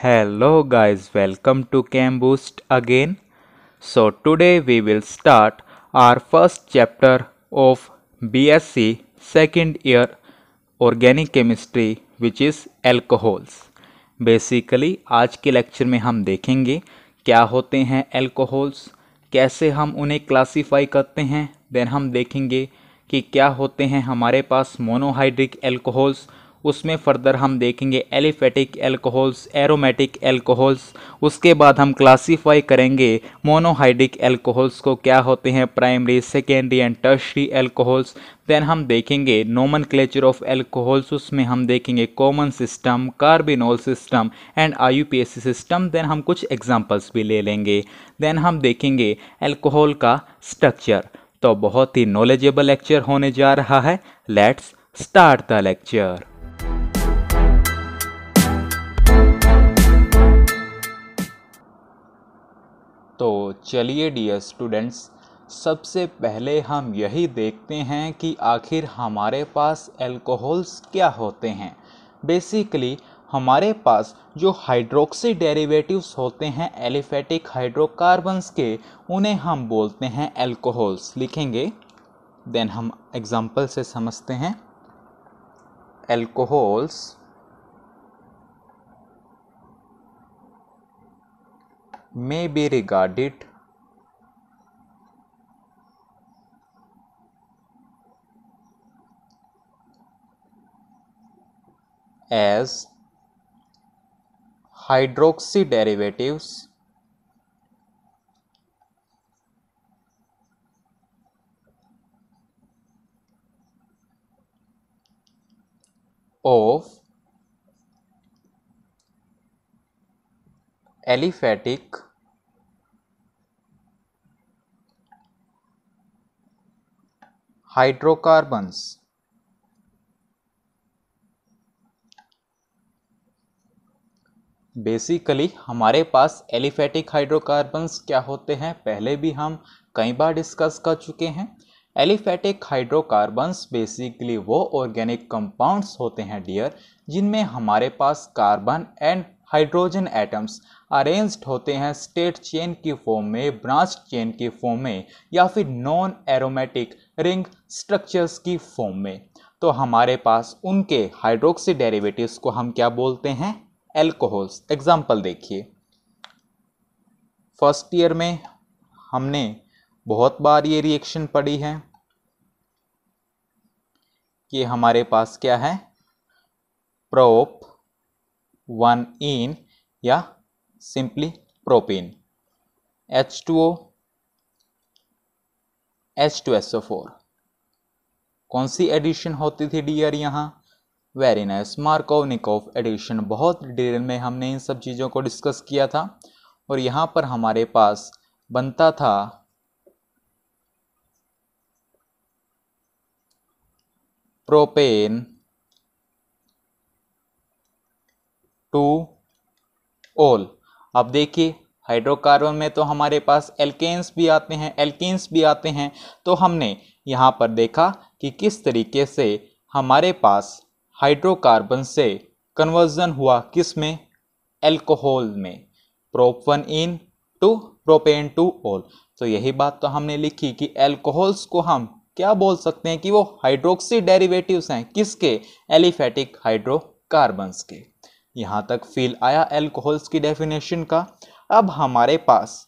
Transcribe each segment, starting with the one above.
Hello guys, welcome to CamBoost again. So today we will start our first chapter of BSc second year organic chemistry which is alcohols. Basically आज के lecture में हम देखेंगे क्या होते हैं alcohols कैसे हम उन्हें क्लासिफाई करते हैं देन हम देखेंगे कि क्या होते हैं हमारे पास मोनोहाइड्रिक एल्कोहल्स उसमें फर्दर हम देखेंगे एलिफेटिक एल्कोहल्स एरोमेटिक एल्कोहल्स उसके बाद हम क्लासीफाई करेंगे मोनोहाइडिक एल्कोहल्स को क्या होते हैं primary secondary and tertiary alcohols then हम देखेंगे नोमन ऑफ एल्कोहल्स उसमें हम देखेंगे common system carbinol system and I system then हम कुछ एग्जाम्पल्स भी ले लेंगे देन हम देखेंगे एल्कोहल का स्ट्रक्चर तो बहुत ही नॉलेजेबल लेक्चर होने जा रहा है लेट्स स्टार्ट द लेक्चर तो चलिए डियर स्टूडेंट्स सबसे पहले हम यही देखते हैं कि आखिर हमारे पास एल्कोहल्स क्या होते हैं बेसिकली हमारे पास जो हाइड्रोक्सी डेरिवेटिव्स होते हैं एलिफेटिक हाइड्रोकार्बन्स के उन्हें हम बोलते हैं एल्कोहल्स लिखेंगे देन हम एग्जांपल से समझते हैं alcohols may be regarded as hydroxy derivatives of aliphatic hydrocarbons basically हमारे पास एलिफैटिक हाइड्रोकार्बन्स क्या होते हैं पहले भी हम कई बार डिस्कस कर चुके हैं एलिफैटिक हाइड्रोकार्बन्स बेसिकली वो ऑर्गेनिक कंपाउंड्स होते हैं डियर जिनमें हमारे पास carbon and hydrogen atoms arranged होते हैं स्टेट चेन की फॉर्म में ब्रांच चेन की फॉर्म में या फिर नॉन एरोमेटिक रिंग स्ट्रक्चर्स की फॉर्म में तो हमारे पास उनके हाइड्रोक्सी डेरिवेटिव्स को हम क्या बोलते हैं एल्कोहल्स एग्जाम्पल देखिए फर्स्ट ईयर में हमने बहुत बार ये रिएक्शन पढ़ी है कि हमारे पास क्या है प्रोप वन इन या simply propane H2O H2SO4 कौन सी एडिशन होती थी डियर यहाँ वेरी नाइस मार्कोवनिकोव एडिशन बहुत डिटेल में हमने इन सब चीज़ों को डिस्कस किया था और यहाँ पर हमारे पास बनता था प्रोपेन टू ओल अब देखिए हाइड्रोकार्बन में तो हमारे पास एल्केन्स भी आते हैं एल्केन्स भी आते हैं तो हमने यहाँ पर देखा कि किस तरीके से हमारे पास हाइड्रोकार्बन से कन्वर्जन हुआ किस में एल्कोहल में propene into propane two ol तो यही बात तो हमने लिखी कि एल्कोहल्स को हम क्या बोल सकते हैं कि वो हाइड्रोक्सी डेरिवेटिव्स हैं किसके एलिफेटिक हाइड्रोकार्बन्स के यहाँ तक फील आया एल्कोहल्स की डेफिनेशन का अब हमारे पास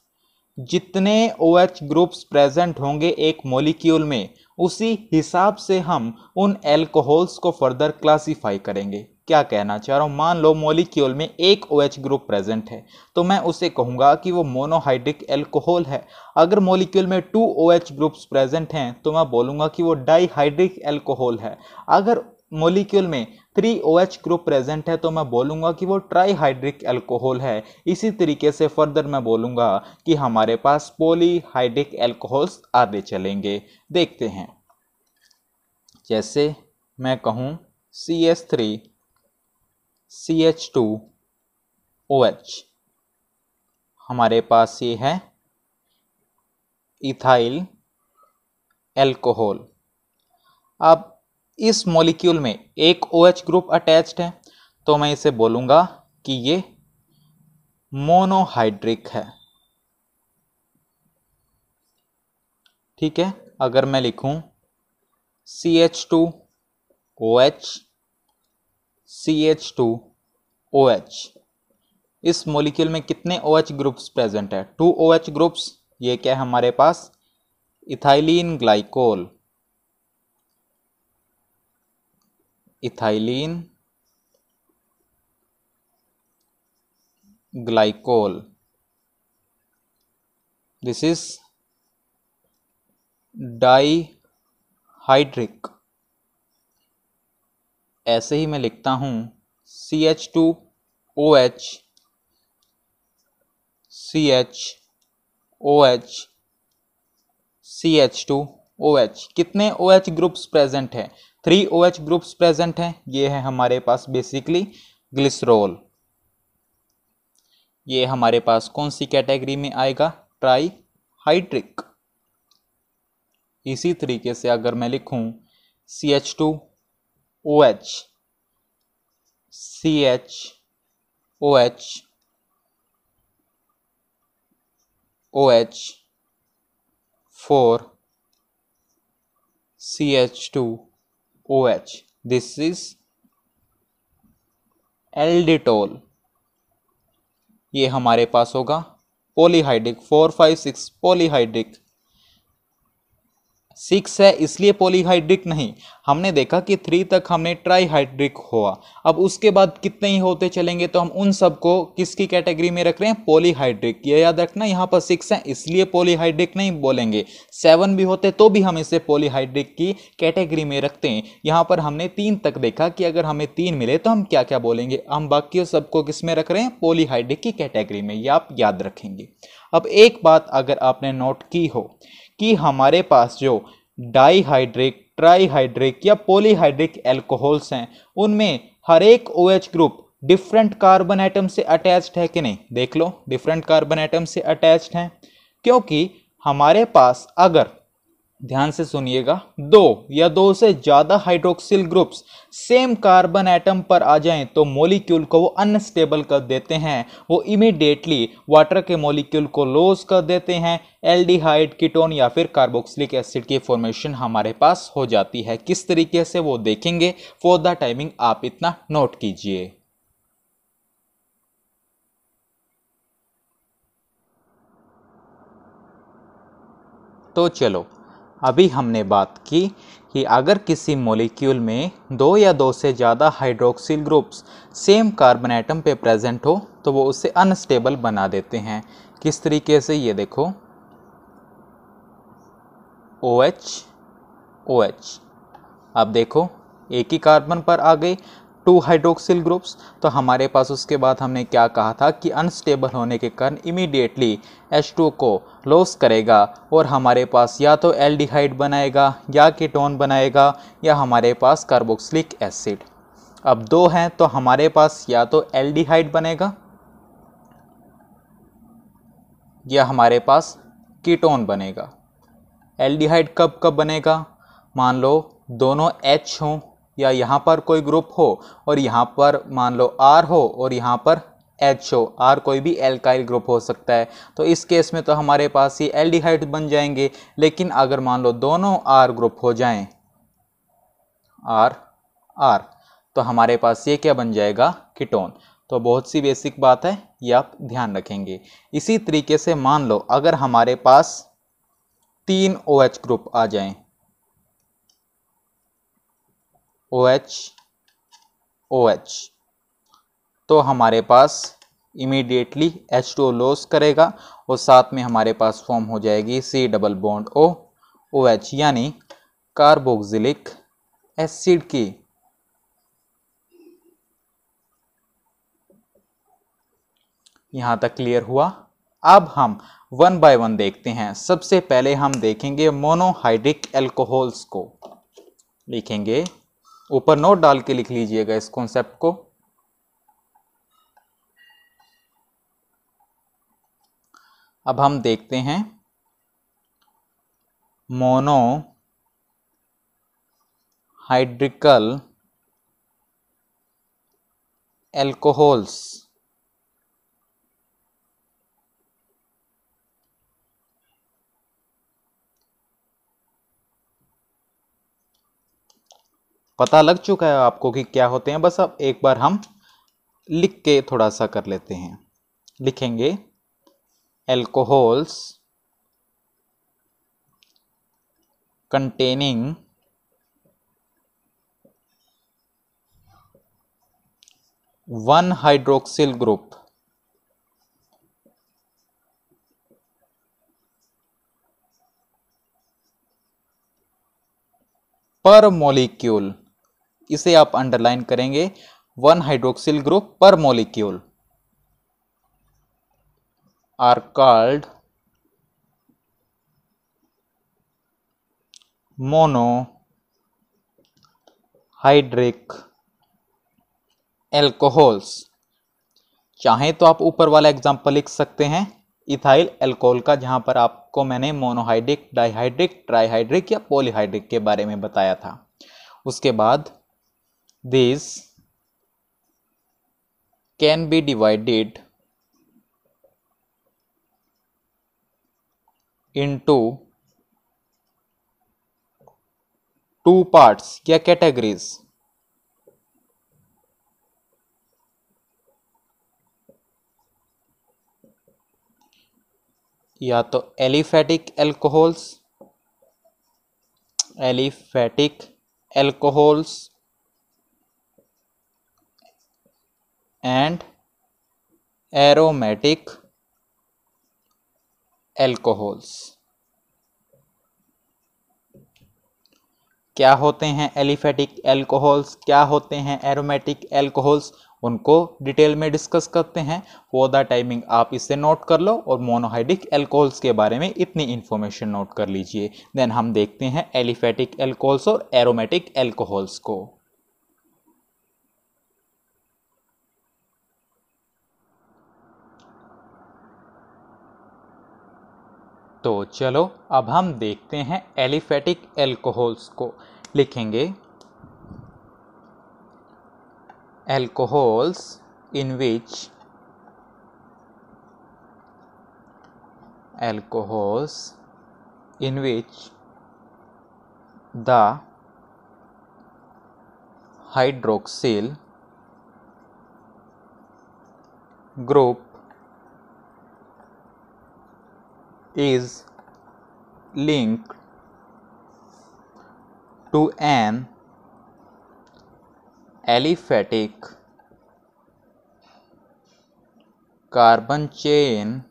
जितने o OH h groups present होंगे एक मोलिक्यूल में उसी हिसाब से हम उन एल्कोहल्स को फर्दर क्लासीफाई करेंगे क्या कहना चाह रहा हूँ मान लो मोलिक्यूल में एक ओ OH ग्रुप प्रेजेंट है तो मैं उसे कहूँगा कि वो मोनोहाइड्रिक एल्कोहल है अगर मोलिक्यूल में two o OH groups present हैं तो मैं बोलूँगा कि वो डाईहाइड्रिक एल्कोहल है अगर मोलिक्यूल में three O H group present है तो मैं बोलूँगा कि वो ट्राईहाइड्रिक एल्कोहल है इसी तरीके से फर्दर मैं बोलूँगा कि हमारे पास पोलीहाइड्रिक एल्कोहल्स आगे चलेंगे देखते हैं जैसे मैं कहूँ सी एस थ्री सी एच टू ओ एच हमारे पास ये है इथाइल एल्कोहल अब इस मॉलिक्यूल में एक ओ OH ग्रुप अटैच्ड है तो मैं इसे बोलूँगा कि ये मोनोहाइड्रिक है ठीक है अगर मैं लिखूं c h two o H c h two o h इस मोलिक्यूल में कितने o OH h groups present है two o OH h groups ये क्या है हमारे पास ethylene glycol ethylene glycol this is dihydric ऐसे ही मैं लिखता हूँ c h two o H c H O H c h two o h कितने ओ एच ग्रुप्स प्रेजेंट हैं थ्री ओ एच ग्रुप्स प्रेजेंट हैं ये है हमारे पास बेसिकली ग्लिसरोल ये हमारे पास कौन सी कैटेगरी में आएगा ट्राई हाइड्रिक इसी तरीके से अगर मैं लिखूं c h two o H c H O h O h four c h two OH. This is alditol ये हमारे पास होगा polyhydric four five six polyhydric six है इसलिए पॉलीहाइड्रिक नहीं हमने देखा कि थ्री तक हमने ट्राईहाइड्रिक हुआ अब उसके बाद कितने ही होते चलेंगे तो हम उन सबको किसकी कैटेगरी में रख रहे हैं पॉलीहाइड्रिक ये याद रखना यहाँ पर सिक्स है इसलिए पॉलीहाइड्रिक नहीं बोलेंगे सेवन भी होते तो भी हम इसे पॉलीहाइड्रिक की कैटेगरी में रखते हैं यहाँ पर हमने तीन तक देखा कि अगर हमें तीन मिले तो हम क्या क्या बोलेंगे हम बाकी सबको किस में रख रहे हैं पॉलीहाइड्रिक की कैटेगरी में ये आप याद रखेंगे अब एक बात अगर आपने नोट की हो कि हमारे पास जो डाईहाइड्रिक ट्राईहाइड्रिक या पोलीहाइड्रिक एल्कोहल्स हैं उनमें हर एक o OH group different carbon atom से अटैच्ड है कि नहीं देख लो डिफरेंट कार्बन आइटम से अटैच्ड हैं क्योंकि हमारे पास अगर ध्यान से सुनिएगा दो या दो से ज़्यादा hydroxyl groups same carbon atom पर आ जाएं तो मॉलिक्यूल को वो अनस्टेबल कर देते हैं वो इमीडिएटली वाटर के मॉलिक्यूल को लॉस कर देते हैं एल्डिहाइड कीटोन या फिर कार्बोक्सिलिक एसिड की फॉर्मेशन हमारे पास हो जाती है किस तरीके से वो देखेंगे फॉर द टाइमिंग आप इतना नोट कीजिए तो चलो अभी हमने बात की कि अगर किसी मॉलिक्यूल में दो या दो से ज़्यादा hydroxyl groups same carbon atom पे प्रेजेंट हो तो वो उसे अनस्टेबल बना देते हैं किस तरीके से ये देखो ओ एच ओ एच अब देखो एक ही कार्बन पर आ गए टू हाइड्रोक्सिल ग्रुप्स तो हमारे पास उसके बाद हमने क्या कहा था कि अनस्टेबल होने के कारण इमीडिएटली एच को लॉस करेगा और हमारे पास या तो एल्डिहाइड बनाएगा या कीटोन बनाएगा या हमारे पास कार्बोक्सिलिक एसिड अब दो हैं तो हमारे पास या तो एल्डिहाइड बनेगा या हमारे पास कीटोन बनेगा एल्डिहाइड कब कब बनेगा मान लो दोनों एच हों या यहाँ पर कोई ग्रुप हो और यहाँ पर मान लो आर हो और यहाँ पर एच हो आर कोई भी एल्काइल ग्रुप हो सकता है तो इस केस में तो हमारे पास ये एल्डिहाइड बन जाएंगे लेकिन अगर मान लो दोनों आर ग्रुप हो जाएं आर आर तो हमारे पास ये क्या बन जाएगा किटोन तो बहुत सी बेसिक बात है ये आप ध्यान रखेंगे इसी तरीके से मान लो अगर हमारे पास तीन ओ OH ग्रुप आ जाएं ओ एच ओ एच तो हमारे पास इमीडिएटली एच टू लॉस करेगा और साथ में हमारे पास फॉर्म हो जाएगी c double bond o o h यानी कार्बोक्सिलिक एसिड की यहाँ तक क्लियर हुआ अब हम वन बाय वन देखते हैं सबसे पहले हम देखेंगे मोनोहाइड्रिक एल्कोहल्स को लिखेंगे ऊपर नोट डाल के लिख लीजिएगा इस कॉन्सेप्ट को अब हम देखते हैं मोनो हाइड्रिकल एल्कोहल्स पता लग चुका है आपको कि क्या होते हैं बस अब एक बार हम लिख के थोड़ा सा कर लेते हैं लिखेंगे alcohols containing one hydroxyl group per molecule इसे आप अंडरलाइन करेंगे one hydroxyl group per molecule are called mono hydric alcohols चाहे तो आप ऊपर वाला एग्जाम्पल लिख सकते हैं इथाइल एल्कोहल का जहां पर आपको मैंने मोनोहाइड्रिक डाइहाइड्रिक ट्राइहाइड्रिक या पोलिहाइड्रिक के बारे में बताया था उसके बाद these can be divided into two parts या categories या तो aliphatic alcohols aliphatic alcohols and aromatic alcohols क्या होते हैं एलिफेटिक एल्कोहल्स क्या होते हैं एरोमेटिक एल्कोहल्स उनको डिटेल में डिस्कस करते हैं फॉर द टाइमिंग आप इसे नोट कर लो और मोनोहाइड्रिक एल्कोहल्स के बारे में इतनी इन्फॉर्मेशन नोट कर लीजिए देन हम देखते हैं एलिफेटिक एल्कोहल्स और एरोमेटिक एल्कोहल्स को तो चलो अब हम देखते हैं एलिफेटिक एल्कोहल्स को लिखेंगे alcohols in which alcohols in which the hydroxyl group is linked to an aliphatic carbon chain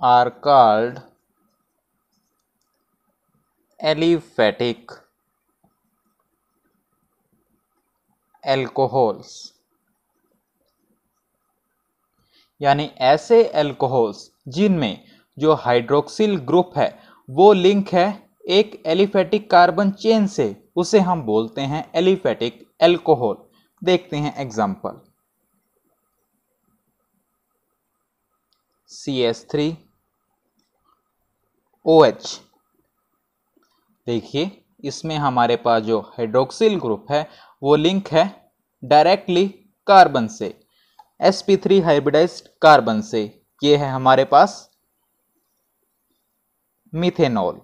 are called aliphatic alcohols यानी ऐसे एल्कोहल्स जिनमें जो हाइड्रोक्सिल ग्रुप है वो लिंक है एक एलिफेटिक कार्बन चेन से उसे हम बोलते हैं एलिफेटिक एल्कोहल देखते हैं एग्जाम्पल सी एस थ्री ओ एच देखिए इसमें हमारे पास जो हाइड्रोक्सिल ग्रुप है वो लिंक है डायरेक्टली कार्बन से s P three hybridized carbon से ये है हमारे पास मिथेनॉल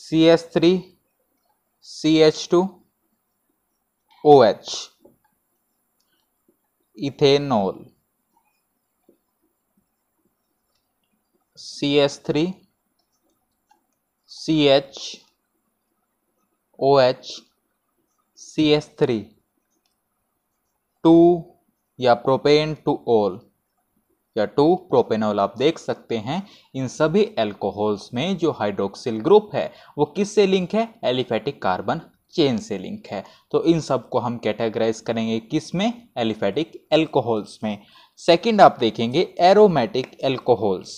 सी एस थ्री सी h two o h ethanol c S three C H O H C S three two या प्रोपेन टू ओल या to propanol आप देख सकते हैं इन सभी एल्कोहल्स में जो हाइड्रोक्सिल ग्रुप है वो किससे लिंक है एलिफेटिक कार्बन चेन से लिंक है तो इन सब को हम कैटेगराइज करेंगे किस में एलिफेटिक एल्कोहल्स में सेकंड आप देखेंगे aromatic alcohols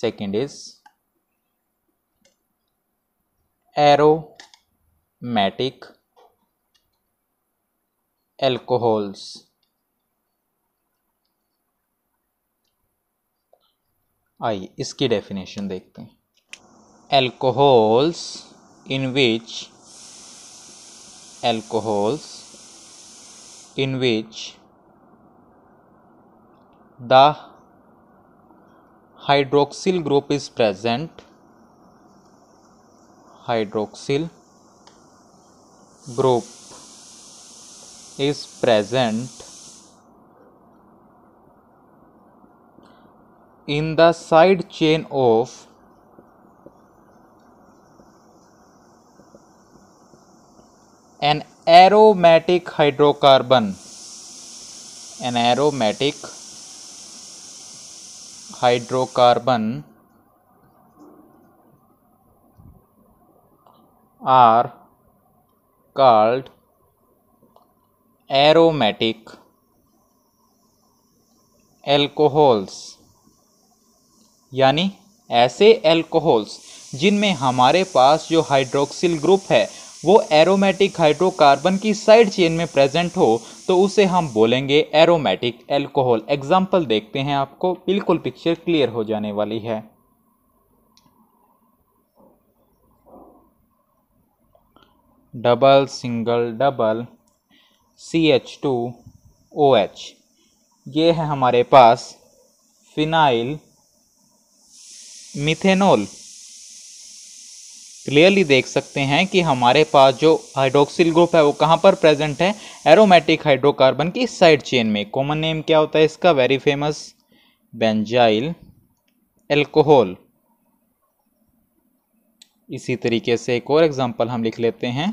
second is aromatic alcohols आइए इसकी डेफिनेशन देखते हैं alcohols in which alcohols in which the hydroxyl group is present hydroxyl group is present in the side chain of an aromatic hydrocarbon an aromatic hydrocarbon are called aromatic alcohols यानी ऐसे alcohols जिनमें हमारे पास जो hydroxyl group है वो aromatic hydrocarbon की side chain में present हो तो उसे हम बोलेंगे एरोमेटिक एल्कोहल एग्जाम्पल देखते हैं आपको बिल्कुल पिक्चर क्लियर हो जाने वाली है double single double c h two o h ये है हमारे पास फिनाइल मिथेनॉल क्लियरली देख सकते हैं कि हमारे पास जो हाइड्रोक्सिल ग्रुप है वो कहाँ पर प्रेजेंट है एरोमेटिक हाइड्रोकार्बन की साइड चेन में कॉमन नेम क्या होता है इसका वेरी फेमस बेंजाइल एल्कोहल इसी तरीके से एक और एग्जांपल हम लिख लेते हैं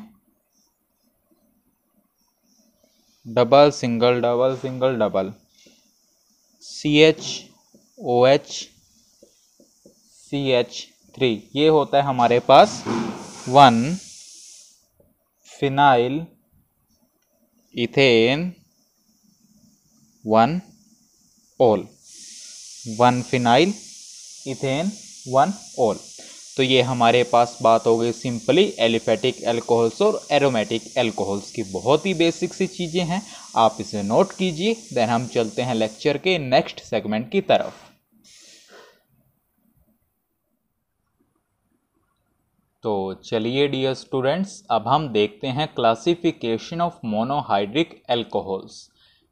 double single double single double c H O H c H three ये होता है हमारे पास one phenyl ethane one ol one phenyl ethane one ol तो ये हमारे पास बात हो गई सिंपली एलिफेटिक एल्कोहल्स और एरोमेटिक एल्कोहल्स की बहुत ही बेसिक सी चीज़ें हैं आप इसे नोट कीजिए देन हम चलते हैं लेक्चर के नेक्स्ट सेगमेंट की तरफ तो चलिए डियर स्टूडेंट्स अब हम देखते हैं classification of monohydric alcohols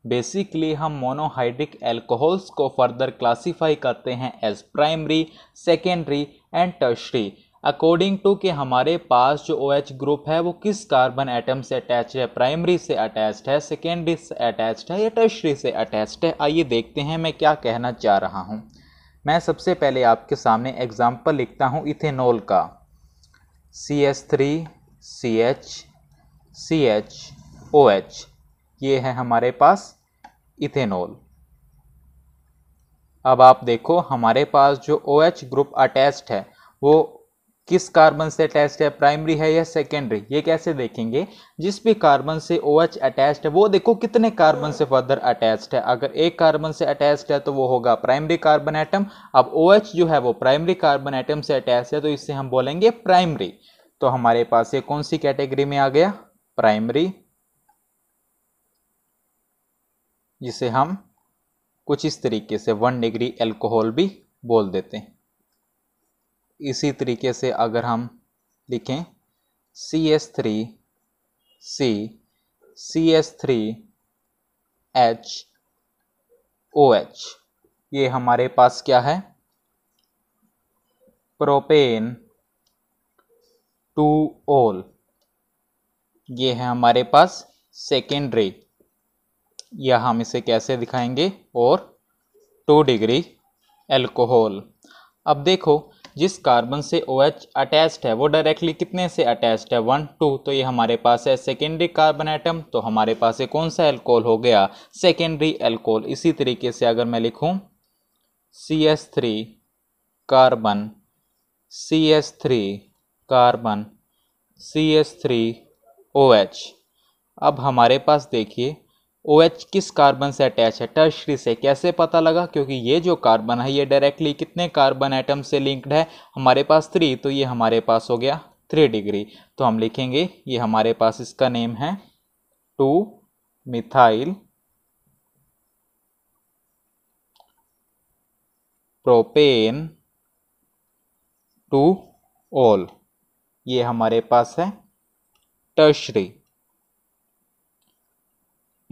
basically हम मोनोहाइड्रिक एल्कोहल्स को फर्दर क्लासीफाई करते हैं as primary secondary and tertiary according to कि हमारे पास जो ओ OH ग्रुप है वो किस कार्बन एटम से अटैच है प्राइमरी से अटैच्ड है सेकेंडरी से अटैच्ड है या टर्शरी से अटैच्ड है आइए देखते हैं मैं क्या कहना चाह रहा हूँ मैं सबसे पहले आपके सामने एग्जाम्पल लिखता हूँ इथेनॉल का c S three C H c H O h ये है हमारे पास इथेनॉल अब आप देखो हमारे पास जो ओ OH ग्रुप अटैच्ड है वो किस कार्बन से अटैच्ड है प्राइमरी है या सेकेंडरी ये कैसे देखेंगे जिस भी कार्बन से ओ OH अटैच्ड है वो देखो कितने कार्बन से फर्दर अटैच्ड है अगर एक कार्बन से अटैच्ड है तो वो होगा प्राइमरी कार्बन एटम अब ओ OH जो है वो प्राइमरी कार्बन एटम से अटैच है तो इससे हम बोलेंगे प्राइमरी तो हमारे पास ये कौन सी कैटेगरी में आ गया प्राइमरी जिसे हम कुछ इस तरीके से वन डिग्री एल्कोहल भी बोल देते हैं इसी तरीके से अगर हम लिखें c S three c c S three h ओ एच ये हमारे पास क्या है प्रोपेन टू ओल ये है हमारे पास सेकेंडरी या हम इसे कैसे दिखाएंगे और टू डिग्री एल्कोहल अब देखो जिस कार्बन से ओ OH अटैच्ड है वो डायरेक्टली कितने से अटैच्ड है वन टू तो ये हमारे पास है सेकेंडरी कार्बन आइटम तो हमारे पास ये कौन सा एल्कोहल हो गया सेकेंडरी एल्कोहल इसी तरीके से अगर मैं लिखूं C S three carbon c S three carbon c S three ओ एच अब हमारे पास देखिए ओ OH किस कार्बन से अटैच है टर्शरी से कैसे पता लगा क्योंकि ये जो कार्बन है ये डायरेक्टली कितने कार्बन आइटम से लिंक्ड है हमारे पास थ्री तो ये हमारे पास हो गया थ्री डिग्री तो हम लिखेंगे ये हमारे पास इसका नेम है टू मिथाइल प्रोपेन टू ओल ये हमारे पास है टर्शरी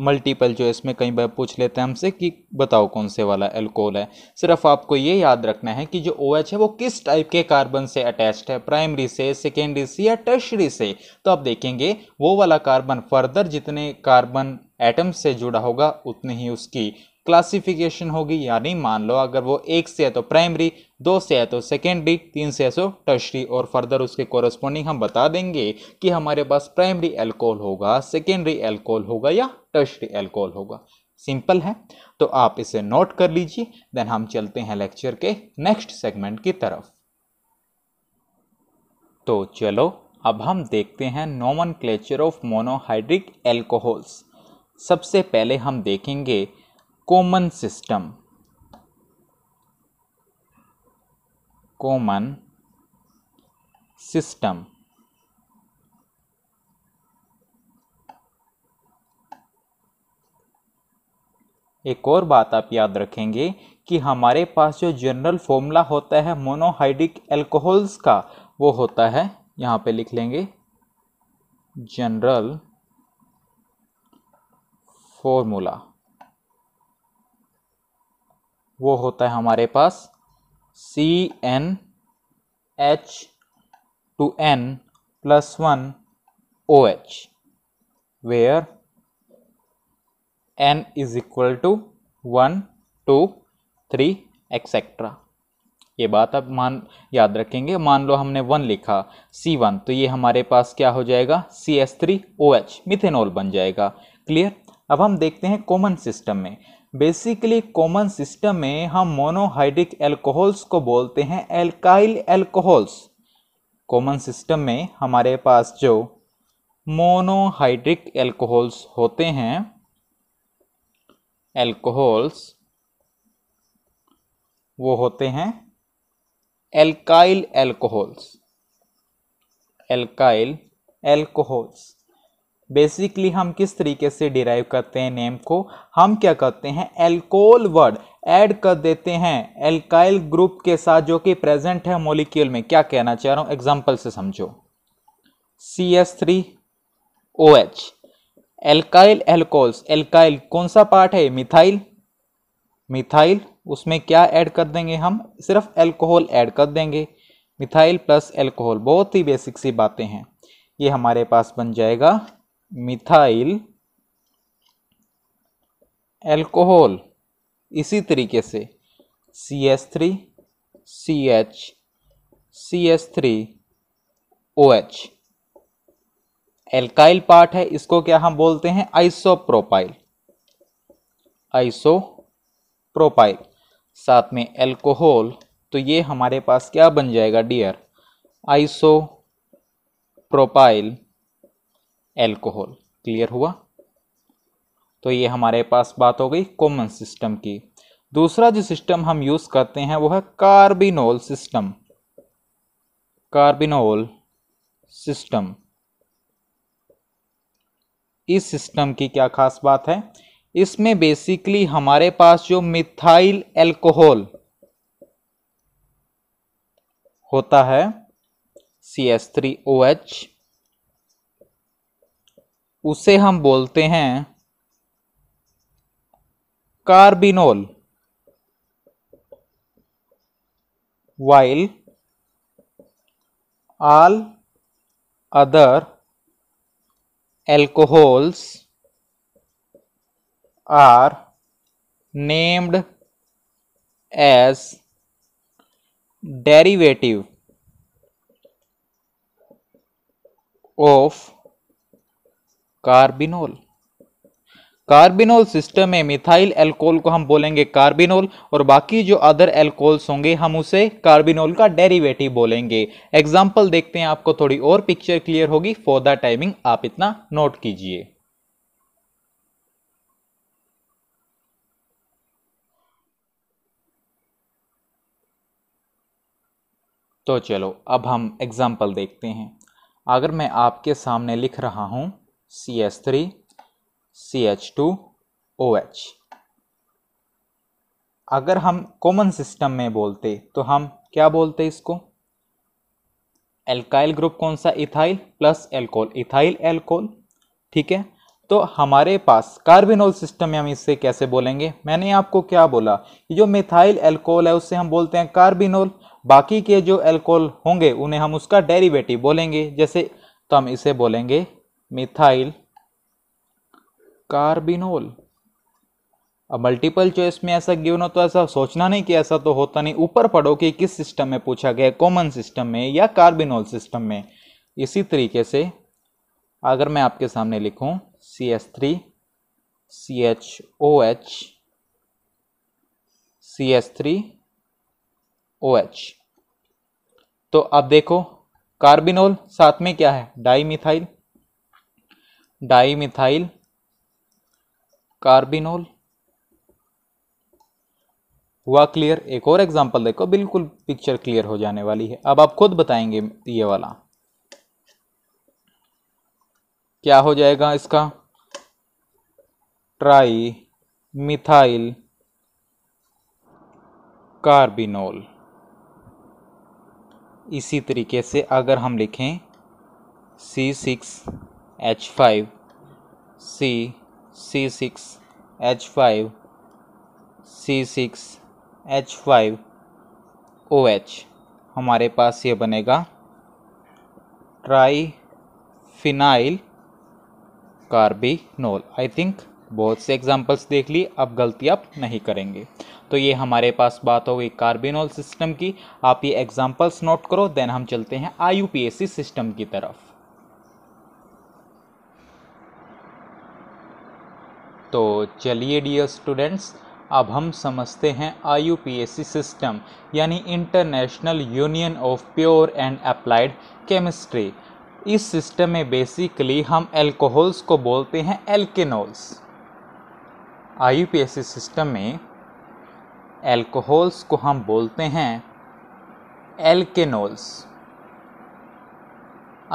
मल्टीपल चॉइस में कई बार पूछ लेते हैं हमसे कि बताओ कौन से वाला एल्कोहल है सिर्फ आपको ये याद रखना है कि जो ओ OH है वो किस टाइप के कार्बन से अटैच्ड है प्राइमरी से सेकेंडरी से या टर्शरी से तो आप देखेंगे वो वाला कार्बन फर्दर जितने कार्बन एटम से जुड़ा होगा उतनी ही उसकी क्लासिफिकेशन होगी यानी मान लो अगर वो एक से है तो प्राइमरी दो से है तो सेकेंडरी तीन से है तो टर्शरी और फर्दर उसके कोरस्पॉन्डिंग हम बता देंगे कि हमारे पास प्राइमरी एल्कोहल होगा सेकेंडरी एल्कोहल होगा या टर्शरी एल्कोहल होगा सिंपल है तो आप इसे नोट कर लीजिए देन हम चलते हैं लेक्चर के नेक्स्ट सेगमेंट की तरफ तो चलो अब हम देखते हैं क्लेचर ऑफ मोनोहाइड्रिक एल्कोहल्स सबसे पहले हम देखेंगे कॉमन सिस्टम कॉमन सिस्टम एक और बात आप याद रखेंगे कि हमारे पास जो जनरल फॉर्मूला होता है मोनोहाइड्रिक एल्कोहल्स का वो होता है यहां पे लिख लेंगे जनरल फॉर्मूला वो होता है हमारे पास c n h two n plus one o h where n is equal to one two three etcetera ये बात आप मान याद रखेंगे मान लो हमने वन लिखा सी वन तो ये हमारे पास क्या हो जाएगा सी एस थ्री ओ एच मिथेनॉल बन जाएगा क्लियर अब हम देखते हैं कॉमन सिस्टम में बेसिकली कॉमन सिस्टम में हम मोनोहाइड्रिक एल्कोहल्स को बोलते हैं एल्काइल एल्कोहल्स कॉमन सिस्टम में हमारे पास जो मोनोहाइड्रिक एल्कोहल्स होते हैं एल्कोहल्स वो होते हैं alkyl alcohols alkyl alcohols basically हम किस तरीके से डिराइव करते हैं नेम को हम क्या करते हैं एल्कोहल वर्ड ऐड कर देते हैं एल्काइल ग्रुप के साथ जो कि प्रेजेंट है मोलिक्यूल में क्या कहना चाह रहा हूँ एग्जाम्पल से समझो सी एस थ्री ओ एच एल्काइल एल्कोल्स एल्काइल कौन सा पार्ट है मिथाइल मिथाइल उसमें क्या ऐड कर देंगे हम सिर्फ एल्कोहल ऐड कर देंगे मिथाइल प्लस एल्कोहल बहुत ही बेसिक सी बातें हैं ये हमारे पास बन जाएगा मिथाइल एल्कोहल इसी तरीके से C S three C H C S three ओ एच एल्काइल पार्ट है इसको क्या हम बोलते हैं आइसोप्रोपाइल आइसोप्रोपाइल साथ में एल्कोहल तो ये हमारे पास क्या बन जाएगा dear isopropyl alcohol clear हुआ तो ये हमारे पास बात हो गई कॉमन सिस्टम की दूसरा जो सिस्टम हम यूज़ करते हैं वो है कार्बिनोल सिस्टम कार्बिनोल सिस्टम इस सिस्टम की क्या खास बात है इसमें बेसिकली हमारे पास जो मिथाइल एल्कोहल होता है सी एस थ्री ओ एच उसे हम बोलते हैं carbinol while all other alcohols are named as derivative of carbinol carbinol system में मिथाइल एल्कोहल को हम बोलेंगे कार्बिनोल और बाकी जो अदर एल्कोहल्स होंगे हम उसे कार्बिनोल का डेरिवेटिव बोलेंगे एग्जाम्पल देखते हैं आपको थोड़ी और पिक्चर क्लियर होगी फॉर द टाइमिंग आप इतना नोट कीजिए तो चलो अब हम एग्जाम्पल देखते हैं अगर मैं आपके सामने लिख रहा हूं CS3, एच अगर हम कॉमन सिस्टम में बोलते तो हम क्या बोलते इसको एल्काइल ग्रुप कौन सा ethyl plus alcohol ethyl alcohol ठीक है तो हमारे पास कार्बिनोल सिस्टम में हम इससे कैसे बोलेंगे मैंने आपको क्या बोला कि जो मिथाइल एल्कोल है उससे हम बोलते हैं कार्बिनोल बाकी के जो एल्कोल होंगे उन्हें हम उसका डेरिवेटिव बोलेंगे जैसे तो हम इसे बोलेंगे मिथाइल कार्बिनोल अब मल्टीपल चॉइस में ऐसा गिवन हो तो ऐसा सोचना नहीं कि ऐसा तो होता नहीं ऊपर पढ़ो कि किस सिस्टम में पूछा गया कॉमन सिस्टम में या कार्बिनोल सिस्टम में इसी तरीके से अगर मैं आपके सामने लिखूं C S three C H O H C S three O H तो अब देखो कार्बिनोल साथ में क्या है dimethyl dimethyl carbinol हुआ क्लियर एक और एग्जांपल देखो बिल्कुल पिक्चर क्लियर हो जाने वाली है अब आप खुद बताएंगे ये वाला क्या हो जाएगा इसका ट्राई मिथाइल कार्बिनोल इसी तरीके से अगर हम लिखें C six H five C C six H five C six H five O H हमारे पास ये बनेगा triphenyl carbinol I think बहुत से एग्जांपल्स देख ली अब गलती आप नहीं करेंगे तो ये हमारे पास बात हो गई कार्बिनोल सिस्टम की आप ये एग्जांपल्स नोट करो देन हम चलते हैं आई सिस्टम की तरफ तो चलिए डियर स्टूडेंट्स अब हम समझते हैं आई सिस्टम यानी International Union of Pure and Applied Chemistry इस सिस्टम में बेसिकली हम एल्कोहल्स को बोलते हैं एल्केनोल्स आई सिस्टम में एल्कोहल्स को हम बोलते हैं एल्केनोल्स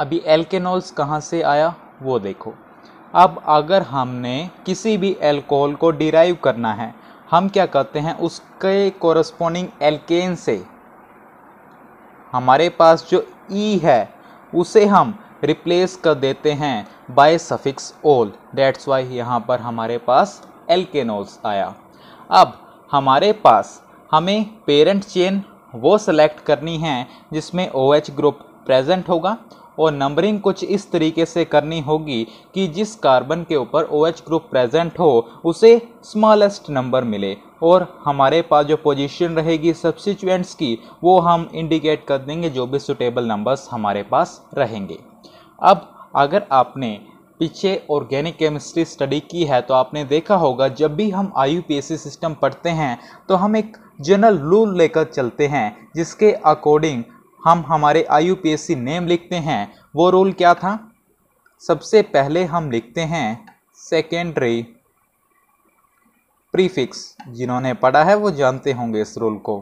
अभी एल्केनोल्स कहाँ से आया वो देखो अब अगर हमने किसी भी एल्कोहल को डिराइव करना है हम क्या करते हैं उसके कोरस्पोंडिंग एल्केन से हमारे पास जो ई e है उसे हम रिप्लेस कर देते हैं by suffix ol that's why यहाँ पर हमारे पास एल्केनोल्स आया अब हमारे पास हमें पेरेंट चेन वो सेलेक्ट करनी है जिसमें ओ OH ग्रुप प्रेजेंट होगा और नंबरिंग कुछ इस तरीके से करनी होगी कि जिस कार्बन के ऊपर ओ OH ग्रुप प्रेजेंट हो उसे स्मॉलेस्ट नंबर मिले और हमारे पास जो पोजीशन रहेगी सब्सिट्यूएंट्स की वो हम इंडिकेट कर देंगे जो भी सुटेबल नंबर्स हमारे पास रहेंगे अब अगर आपने पीछे ऑर्गेनिक केमिस्ट्री स्टडी की है तो आपने देखा होगा जब भी हम आई सिस्टम पढ़ते हैं तो हम एक जनरल रूल लेकर चलते हैं जिसके अकॉर्डिंग हम हमारे आई यू नेम लिखते हैं वो रूल क्या था सबसे पहले हम लिखते हैं सेकेंडरी प्रीफिक्स जिन्होंने पढ़ा है वो जानते होंगे इस रूल को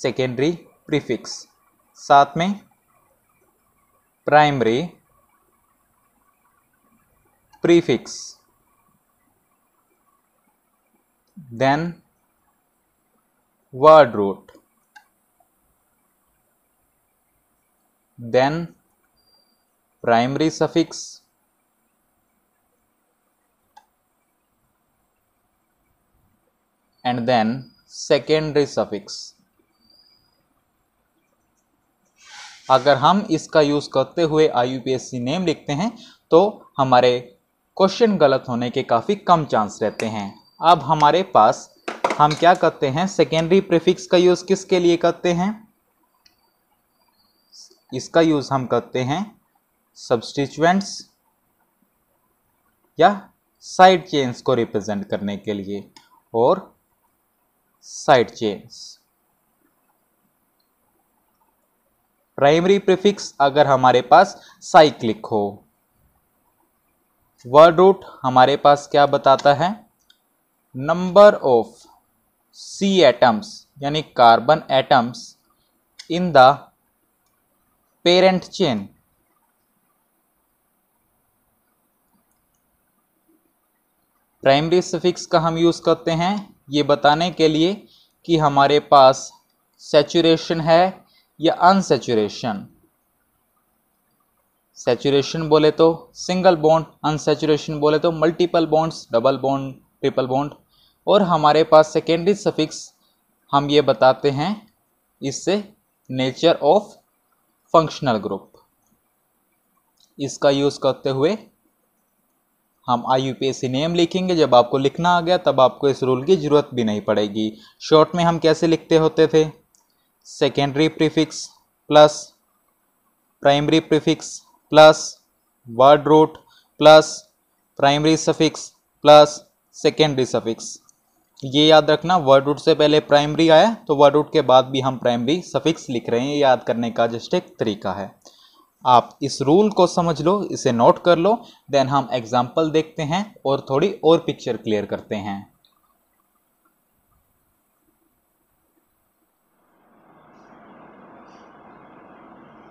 सेकेंडरी प्रीफिक्स साथ में primary prefix then word root then primary suffix and then secondary suffix अगर हम इसका यूज़ करते हुए आई नेम लिखते हैं तो हमारे क्वेश्चन गलत होने के काफ़ी कम चांस रहते हैं अब हमारे पास हम क्या करते हैं सेकेंडरी प्रीफिक्स का यूज़ किसके लिए करते हैं इसका यूज़ हम करते हैं सब्सटिचुएंट्स या साइड चेन्स को रिप्रेजेंट करने के लिए और साइड चेन्स प्राइमरी प्रीफिक्स अगर हमारे पास साइक्लिक हो वर्ड रूट हमारे पास क्या बताता है नंबर ऑफ सी एटम्स यानी carbon atoms in the parent chain primary suffix का हम यूज़ करते हैं ये बताने के लिए कि हमारे पास सेचुरेशन है या अनसेचुरेशन सेचुरेशन बोले तो सिंगल बॉन्ड अनसेचुरेशन बोले तो multiple bonds double bond triple bond और हमारे पास सेकेंडरी सफिक्स हम ये बताते हैं इससे नेचर ऑफ फंक्शनल ग्रुप इसका यूज़ करते हुए हम आई यू पी नेम लिखेंगे जब आपको लिखना आ गया तब आपको इस रूल की ज़रूरत भी नहीं पड़ेगी शॉर्ट में हम कैसे लिखते होते थे secondary prefix plus primary prefix plus word root plus primary suffix plus secondary suffix ये याद रखना वर्ड रूट से पहले प्राइमरी आया तो वर्ड रूट के बाद भी हम प्राइमरी सफिक्स लिख रहे हैं ये याद करने का जस्ट एक तरीका है आप इस रूल को समझ लो इसे नोट कर लो देन हम एग्जाम्पल देखते हैं और थोड़ी और पिक्चर क्लियर करते हैं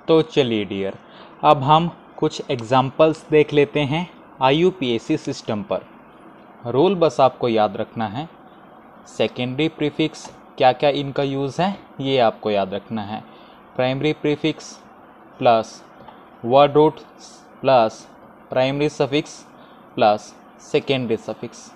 तो चलिए डियर अब हम कुछ एग्जाम्पल्स देख लेते हैं आई सिस्टम पर रूल बस आपको याद रखना है सेकेंडरी प्रीफिक्स क्या क्या इनका यूज़ है ये आपको याद रखना है primary prefix plus word root plus primary suffix plus secondary suffix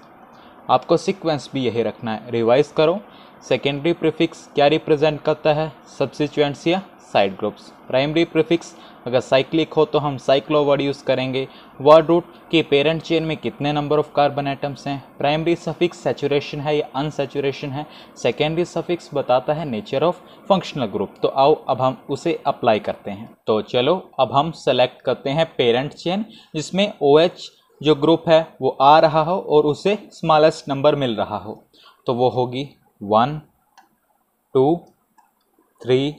आपको सीक्वेंस भी यही रखना है रिवाइज करो सेकेंडरी प्रीफिक्स क्या रिप्रेजेंट करता है सब्सिचुएंट्स या साइड ग्रुप्स प्राइमरी प्रीफिक्स अगर साइक्लिक हो तो हम साइक्लो वर्ड यूज़ करेंगे वर्ड रूट के पेरेंट चेन में कितने नंबर ऑफ कार्बन आइटम्स हैं प्राइमरी सफिक्स सेचुरेशन है या अनसेचुरेशन है सेकेंडरी सफिक्स बताता है नेचर ऑफ फंक्शनल ग्रुप तो आओ अब हम उसे अप्लाई करते हैं तो चलो अब हम सेलेक्ट करते हैं पेरेंट चेन जिसमें ओ OH जो ग्रुप है वो आ रहा हो और उसे स्मॉलेस्ट नंबर मिल रहा हो तो वो होगी one two three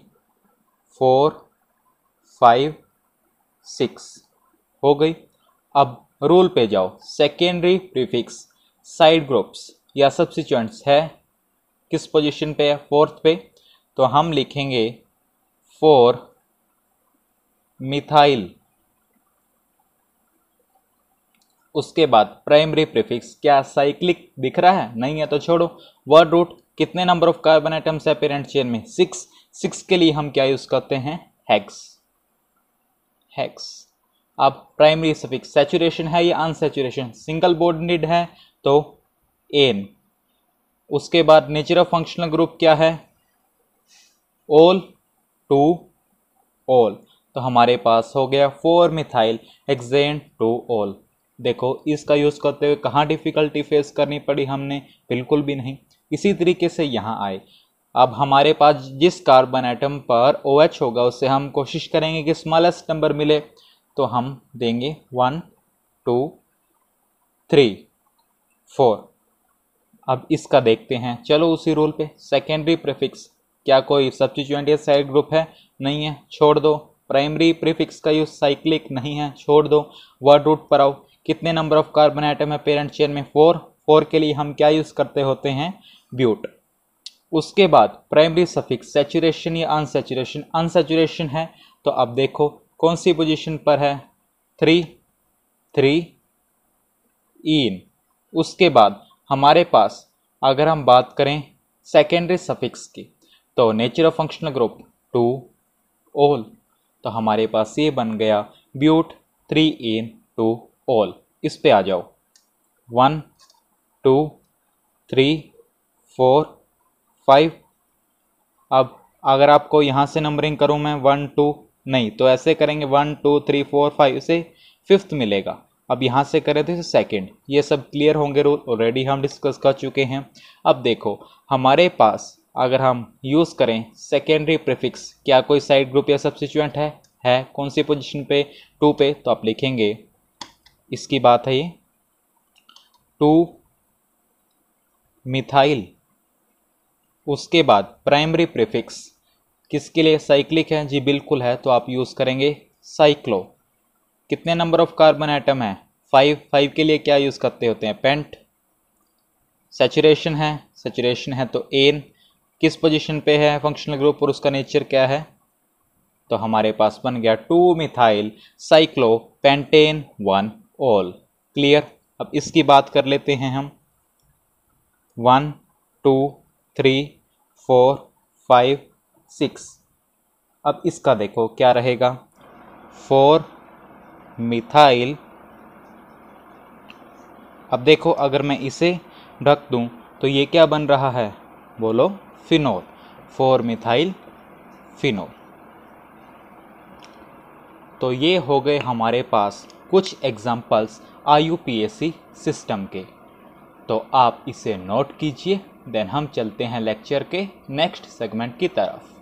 four five six हो गई अब रूल पे जाओ सेकेंडरी प्रीफिक्स साइड ग्रुप्स या सब्सिचुएंट्स है किस पोजीशन पे है फोर्थ पे तो हम लिखेंगे फोर मिथाइल उसके बाद प्राइमरी प्रीफिक्स क्या साइक्लिक दिख रहा है नहीं है तो छोड़ो वर्ड रूट कितने नंबर ऑफ कार्बन आइटम्स है पेरेंट चेन में सिक्स सिक्स के लिए हम क्या यूज़ करते हैं हैक्स हैक्स अब प्राइमरी सफिक्स सेचुरेशन है या अनसेचुरेशन सिंगल बॉन्डेड है तो एन उसके बाद नेचर ऑफ फंक्शनल ग्रुप क्या है ओल टू ओल तो हमारे पास हो गया फोर मिथाइल एक्जेन टू ओल देखो इसका यूज़ करते हुए कहाँ डिफ़िकल्टी फेस करनी पड़ी हमने बिल्कुल भी नहीं इसी तरीके से यहाँ आए अब हमारे पास जिस कार्बन आइटम पर ओ OH होगा उससे हम कोशिश करेंगे कि स्मॉलेस्ट नंबर मिले तो हम देंगे वन टू थ्री फोर अब इसका देखते हैं चलो उसी रूल पे सेकेंडरी प्रीफिक्स क्या कोई सब्सिट्यूएंट या साइड ग्रुप है नहीं है छोड़ दो प्राइमरी प्रीफिक्स का यूज साइक्लिक नहीं है छोड़ दो वर्ड रूट पर आओ कितने नंबर ऑफ कार्बन आइटम है पेरेंट चेन में फोर फोर के लिए हम क्या यूज़ करते होते हैं ब्यूट उसके बाद प्राइमरी सफिक्स सेचुरेशन या अनसेचुरेशन अनसेचुरेशन है तो अब देखो कौन सी पोजीशन पर है थ्री थ्री इन उसके बाद हमारे पास अगर हम बात करें सेकेंडरी सफिक्स की तो nature of functional group to ol तो हमारे पास ये बन गया ब्यूट थ्री इन टू ओल इस पे आ जाओ one two three four five अब अगर आपको यहाँ से नंबरिंग करूँ मैं वन टू नहीं तो ऐसे करेंगे one two three four five से फिफ्थ मिलेगा अब यहाँ से करें तो सेकेंड ये सब क्लियर होंगे रूल ऑलरेडी हम डिस्कस कर चुके हैं अब देखो हमारे पास अगर हम यूज़ करें सेकेंडरी प्रिफिक्स क्या कोई साइड ग्रुप या सब्सिट्यूएंट है है कौन सी पोजीशन पे टू पे तो आप लिखेंगे इसकी बात है ये टू मिथाइल उसके बाद प्राइमरी प्रीफिक्स किसके लिए साइक्लिक है जी बिल्कुल है तो आप यूज़ करेंगे साइक्लो कितने नंबर ऑफ कार्बन आइटम है फाइव फाइव के लिए क्या यूज़ करते होते हैं पेंट सेचुरेशन है सेचुरेशन है तो एन किस पोजीशन पे है फंक्शनल ग्रुप और उसका नेचर क्या है तो हमारे पास बन गया two methyl cyclopentane one ol clear अब इसकी बात कर लेते हैं हम one two three four five six अब इसका देखो क्या रहेगा फोर मिथाइल अब देखो अगर मैं इसे ढक दूं तो ये क्या बन रहा है बोलो फिनोल फोर मिथाइल फिनोल तो ये हो गए हमारे पास कुछ एग्जाम्पल्स आई सिस्टम के तो आप इसे नोट कीजिए देन हम चलते हैं लेक्चर के नेक्स्ट सेगमेंट की तरफ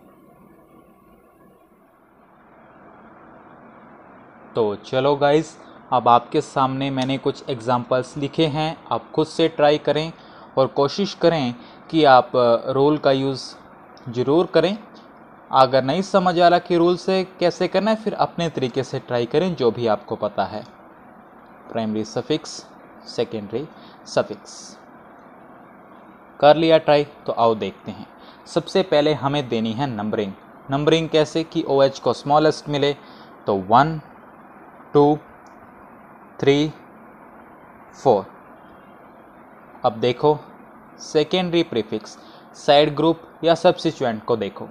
तो चलो गाइस अब आपके सामने मैंने कुछ एग्ज़ाम्पल्स लिखे हैं आप खुद से ट्राई करें और कोशिश करें कि आप रोल का यूज़ ज़रूर करें अगर नहीं समझ आ रहा कि रूल से कैसे करना है फिर अपने तरीके से ट्राई करें जो भी आपको पता है प्राइमरी सफिक्स सेकेंडरी सफिक्स कर लिया ट्राई तो आओ देखते हैं सबसे पहले हमें देनी है नंबरिंग नंबरिंग कैसे कि ओ OH को स्मॉलेस्ट मिले तो वन टू थ्री फोर अब देखो सेकेंडरी प्रीफिक्स साइड ग्रुप या सब्सिचुएंट को देखो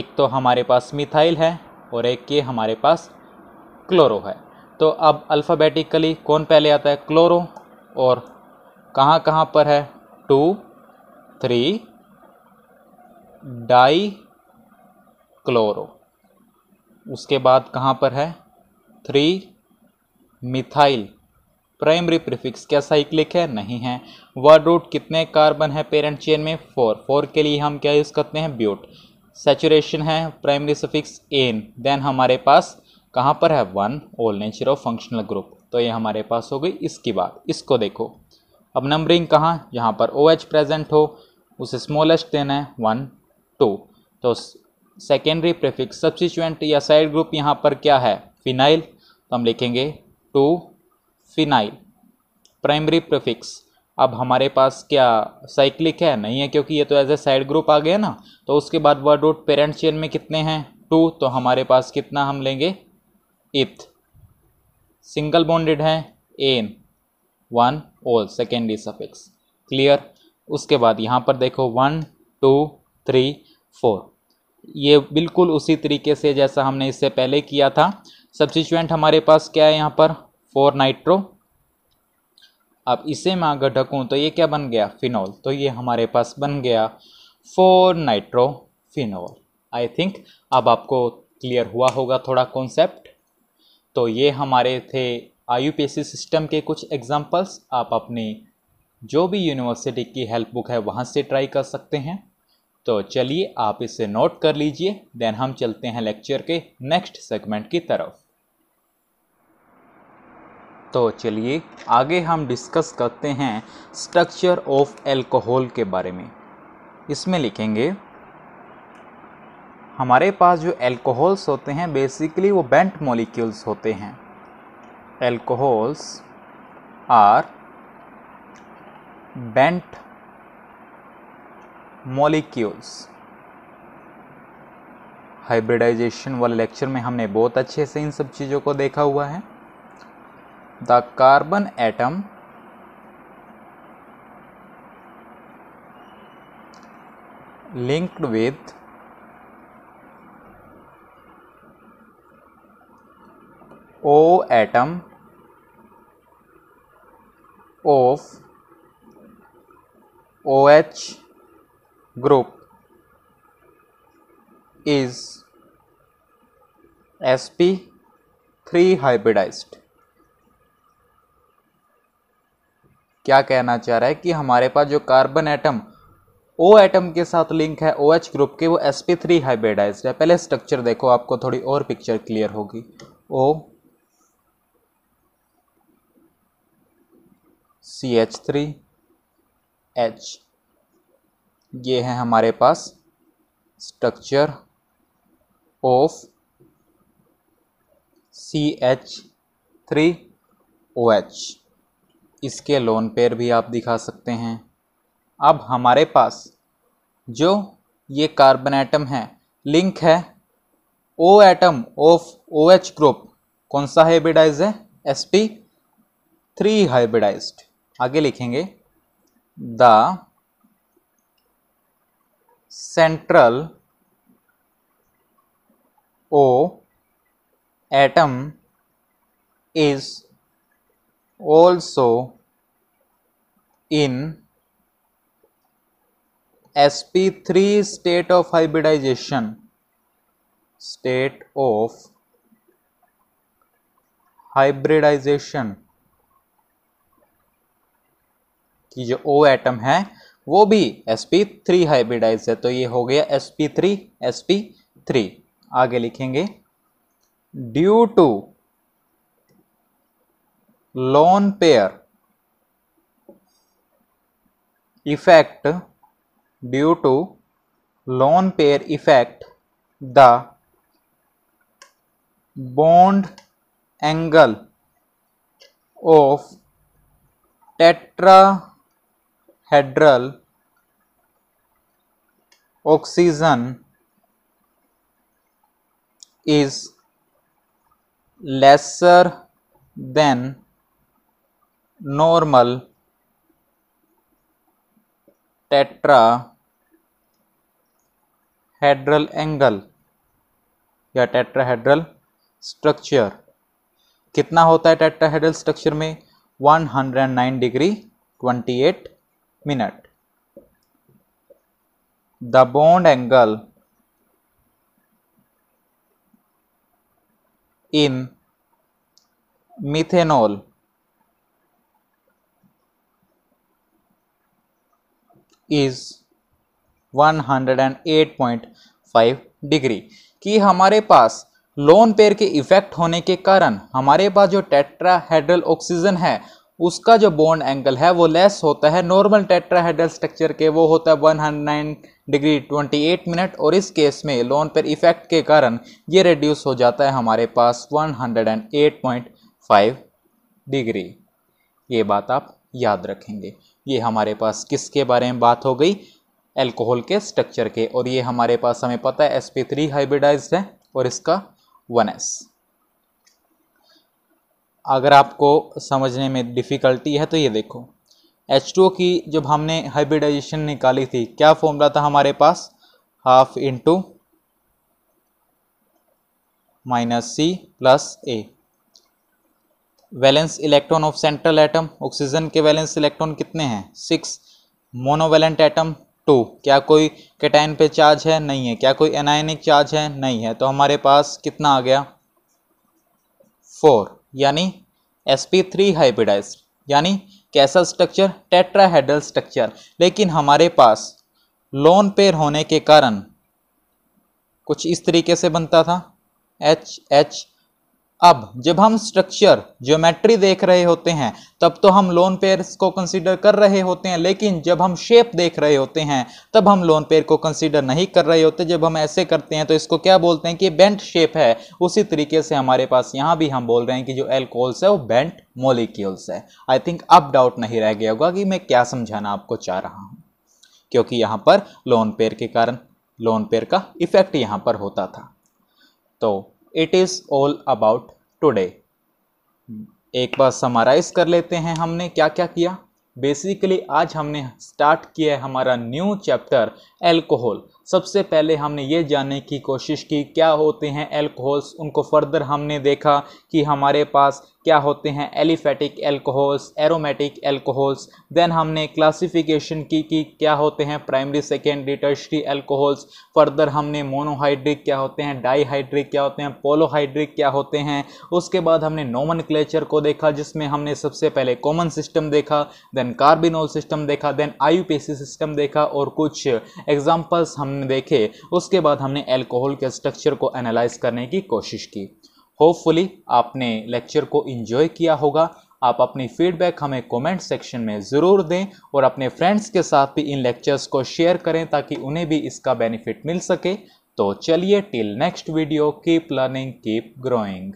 एक तो हमारे पास मिथाइल है और एक के हमारे पास क्लोरो है तो अब अल्फ़ाबेटिकली कौन पहले आता है क्लोरो और कहाँ कहाँ पर है टू थ्री डाई क्लोरो उसके बाद कहाँ पर है थ्री मिथाइल प्राइमरी प्रीफिक्स क्या साइक्लिक है नहीं है वर्ड रूट कितने कार्बन है पेरेंट चेन में फोर फोर के लिए हम क्या यूज़ करते हैं ब्यूट सेचुरेशन है प्राइमरी सफिक्स एन देन हमारे पास कहाँ पर है one ol nature of functional group तो ये हमारे पास हो गई इसकी बात इसको देखो अब नंबरिंग कहाँ यहाँ पर ओ एच प्रेजेंट हो उसे स्मॉलेस्ट देना है वन टू तो सेकेंडरी प्रेफिक्स सब्सिचुएंट या साइड ग्रुप यहाँ पर क्या है फिनाइल तो हम लिखेंगे टू फिनाइल प्राइमरी प्रिफिक्स अब हमारे पास क्या साइक्लिक है नहीं है क्योंकि ये तो एज ए साइड ग्रुप आ गया ना तो उसके बाद वर्ड रूट पेरेंट चेन में कितने हैं टू तो हमारे पास कितना हम लेंगे इथ सिंगल बॉन्डेड है ane one ol secondary suffix clear उसके बाद यहाँ पर देखो वन टू थ्री फोर ये बिल्कुल उसी तरीके से जैसा हमने इससे पहले किया था सब्सिचुएंट हमारे पास क्या है यहाँ पर फोर नाइट्रो अब इसे मैं अगर ढकूँ तो ये क्या बन गया फिनॉल तो ये हमारे पास बन गया four nitrophenol I think अब आपको क्लियर हुआ होगा थोड़ा कॉन्सेप्ट तो ये हमारे थे आई सिस्टम के कुछ एग्जांपल्स आप अपने जो भी यूनिवर्सिटी की हेल्प बुक है वहाँ से ट्राई कर सकते हैं तो चलिए आप इसे नोट कर लीजिए देन हम चलते हैं लेक्चर के नेक्स्ट सेगमेंट की तरफ तो चलिए आगे हम डिस्कस करते हैं स्ट्रक्चर ऑफ एल्कोहल के बारे में इसमें लिखेंगे हमारे पास जो एल्कोहल्स होते हैं बेसिकली वो बेंट मॉलिक्यूल्स होते हैं alcohols are bent molecules hybridization वाले लेक्चर में हमने बहुत अच्छे से इन सब चीज़ों को देखा हुआ है the carbon atom linked with O atom of OH group is sp3 hybridized क्या कहना चाह रहा है कि हमारे पास जो कार्बन एटम ओ एटम के साथ लिंक है ओ एच ग्रुप के वो थ्री हाइब्रेडाइज है पहले स्ट्रक्चर देखो आपको थोड़ी और पिक्चर क्लियर होगी O C H three H ये है हमारे पास structure of C H three O H इसके लोन पेयर भी आप दिखा सकते हैं अब हमारे पास जो ये कार्बन एटम है लिंक है O atom of O H group कौन सा हाइब्रिडाइज है एस पी थ्री हाइब्रिडाइज्ड आगे लिखेंगे the central O atom is also in S P three state of hybridization state of hybridization कि जो ओ एटम है वो भी थ्री हाइब्रिडाइज है तो ये हो गया S S P three P three आगे लिखेंगे due to lone pair effect due to lone pair effect the bond angle of tetrahedral is lesser than normal tetrahedral angle या tetrahedral structure कितना होता है tetrahedral structure में 109 degree 28 minute. The bond angle in methanol is 108.5 degree कि हमारे पास lone pair के effect होने के कारण हमारे पास जो टेट्राहेड्रल ऑक्सीजन है उसका जो बॉन्ड एंगल है वो लेस होता है नॉर्मल टेट्राहेड्रल स्ट्रक्चर के वो होता है 109 डिग्री 28 मिनट और इस केस में लोन पर इफेक्ट के कारण ये रिड्यूस हो जाता है हमारे पास 108.5 डिग्री ये बात आप याद रखेंगे ये हमारे पास किसके बारे में बात हो गई एल्कोहल के स्ट्रक्चर के और ये हमारे पास हमें पता है एस हाइब्रिडाइज्ड है और इसका एस अगर आपको समझने में डिफ़िकल्टी है तो ये देखो एच टू की जब हमने हाइब्रिडाइजेशन निकाली थी क्या फॉर्मूला था हमारे पास half into minus C plus A valence electron of central atom oxygen के वैलेंस इलेक्ट्रॉन कितने हैं सिक्स मोनोवैलेंट एटम टू क्या कोई कैटाइन पे चार्ज है नहीं है क्या कोई एनायनिक चार्ज है नहीं है तो हमारे पास कितना आ गया फोर यानी एस पी थ्री हाइब्रिडाइज यानी कैसा स्ट्रक्चर टेट्राहेड्रल स्ट्रक्चर लेकिन हमारे पास लोन पेयर होने के कारण कुछ इस तरीके से बनता था एच एच अब जब हम स्ट्रक्चर ज्योमेट्री देख रहे होते हैं तब तो हम लोन पेयर को कंसीडर कर रहे होते हैं लेकिन जब हम शेप देख रहे होते हैं तब हम लोन पेयर को कंसीडर नहीं कर रहे होते जब हम ऐसे करते हैं तो इसको क्या बोलते हैं कि बेंट शेप है उसी तरीके से हमारे पास यहाँ भी हम बोल रहे हैं कि जो एल्कोहल्स है वो बेंट मोलिक्यूल्स है आई थिंक अब डाउट नहीं रह गया होगा कि मैं क्या समझाना आपको चाह रहा हूँ क्योंकि यहाँ पर लोन पेयर के कारण लोन पेयर का इफेक्ट यहाँ पर होता था तो it is all about today एक बार समराइज कर लेते हैं हमने क्या क्या किया बेसिकली आज हमने स्टार्ट किया है हमारा न्यू चैप्टर एल्कोहल सबसे पहले हमने ये जानने की कोशिश की क्या होते हैं एल्कोहल्स उनको फर्दर हमने देखा कि हमारे पास क्या होते हैं aliphatic alcohols aromatic alcohols then हमने क्लासिफिकेशन की कि क्या होते हैं primary secondary tertiary alcohols further हमने मोनोहाइड्रिक क्या होते हैं डाईहाइड्रिक क्या होते हैं पोलोहाइड्रिक क्या होते हैं उसके बाद हमने नोमन को देखा जिसमें हमने सबसे पहले कॉमन सिस्टम देखा देन कार्बिनोल सिस्टम देखा देन आयुपेसी सिस्टम देखा और कुछ एग्जाम्पल्स हमने देखे उसके बाद हमने एल्कोहल के स्ट्रक्चर को एनालाइज करने की कोशिश की होपफुली आपने लेक्चर को इन्जॉय किया होगा आप अपनी फीडबैक हमें कमेंट सेक्शन में ज़रूर दें और अपने फ्रेंड्स के साथ भी इन लेक्चर्स को शेयर करें ताकि उन्हें भी इसका बेनिफिट मिल सके तो चलिए till next video keep learning keep growing